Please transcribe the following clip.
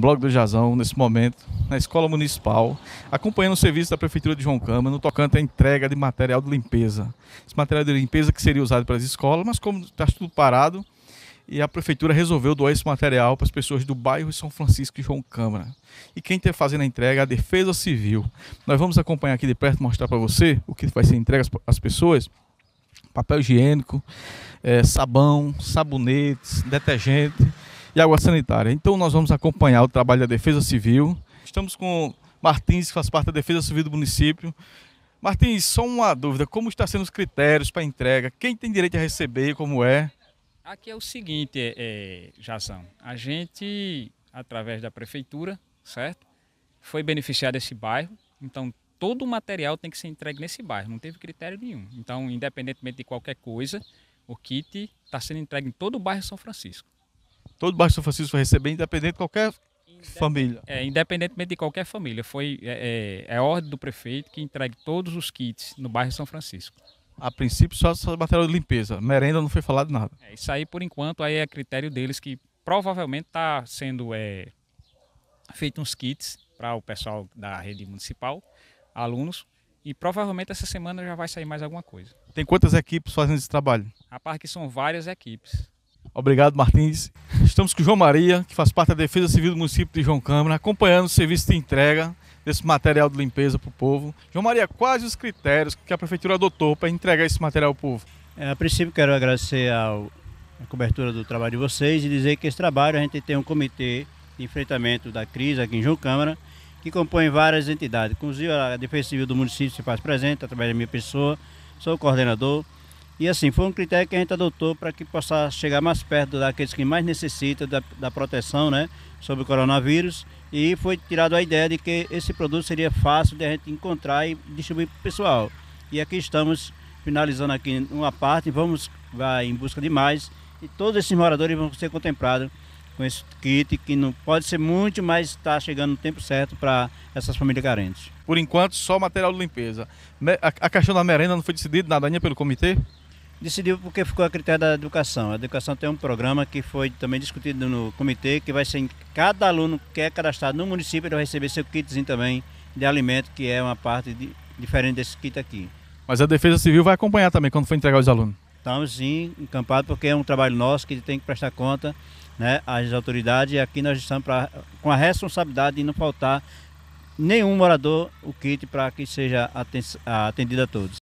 Blog do Jazão, nesse momento, na Escola Municipal, acompanhando o serviço da Prefeitura de João Câmara no tocante à entrega de material de limpeza. Esse material de limpeza que seria usado pelas escolas, mas como está tudo parado, e a prefeitura resolveu doar esse material para as pessoas do bairro São Francisco e João Câmara. E quem está fazendo a entrega é a Defesa Civil. Nós vamos acompanhar aqui de perto, mostrar para você o que vai ser entregue às pessoas. Papel higiênico, é, sabão, sabonetes, detergente, e água sanitária. Então nós vamos acompanhar o trabalho da Defesa Civil. Estamos com Martins, que faz parte da Defesa Civil do município. Martins, só uma dúvida, como estão sendo os critérios para entrega? Quem tem direito a receber, como é? Aqui é o seguinte, é, é a gente, através da prefeitura, certo? Foi beneficiado esse bairro, então todo o material tem que ser entregue nesse bairro, não teve critério nenhum. Então, independentemente de qualquer coisa, o kit está sendo entregue em todo o bairro de São Francisco. Todo o bairro São Francisco vai receber, independente de qualquer família. É, independentemente de qualquer família. Foi, é, é, é ordem do prefeito que entregue todos os kits no bairro São Francisco. A princípio, só, só material de limpeza. Merenda não foi falado nada. É, isso aí, por enquanto, aí é critério deles que provavelmente está sendo é, feito uns kits para o pessoal da rede municipal, alunos. E provavelmente essa semana já vai sair mais alguma coisa. Tem quantas equipes fazendo esse trabalho? A parte que são várias equipes. Obrigado, Martins. Estamos com o João Maria, que faz parte da Defesa Civil do município de João Câmara, acompanhando o serviço de entrega desse material de limpeza para o povo. João Maria, quais os critérios que a Prefeitura adotou para entregar esse material ao povo? É, a princípio, quero agradecer ao, a cobertura do trabalho de vocês e dizer que esse trabalho a gente tem um comitê de enfrentamento da crise aqui em João Câmara, que compõe várias entidades. Inclusive, a Defesa Civil do município se faz presente através da minha pessoa, sou o coordenador. E assim, foi um critério que a gente adotou para que possa chegar mais perto daqueles que mais necessitam da, da proteção né, sobre o coronavírus. E foi tirada a ideia de que esse produto seria fácil de a gente encontrar e distribuir para o pessoal. E aqui estamos finalizando aqui uma parte, vamos vai em busca de mais. E todos esses moradores vão ser contemplados com esse kit que não pode ser muito, mas está chegando no tempo certo para essas famílias carentes. Por enquanto, só material de limpeza. A questão da merenda não foi decidida nada ainda pelo comitê? Decidiu porque ficou a critério da educação. A educação tem um programa que foi também discutido no comitê, que vai ser em cada aluno que é cadastrado no município, ele vai receber seu kitzinho também de alimento, que é uma parte de, diferente desse kit aqui. Mas a Defesa Civil vai acompanhar também quando for entregar os alunos? Estamos sim, encampados, porque é um trabalho nosso que tem que prestar conta né, às autoridades. E aqui nós estamos pra, com a responsabilidade de não faltar nenhum morador o kit para que seja atendido a todos.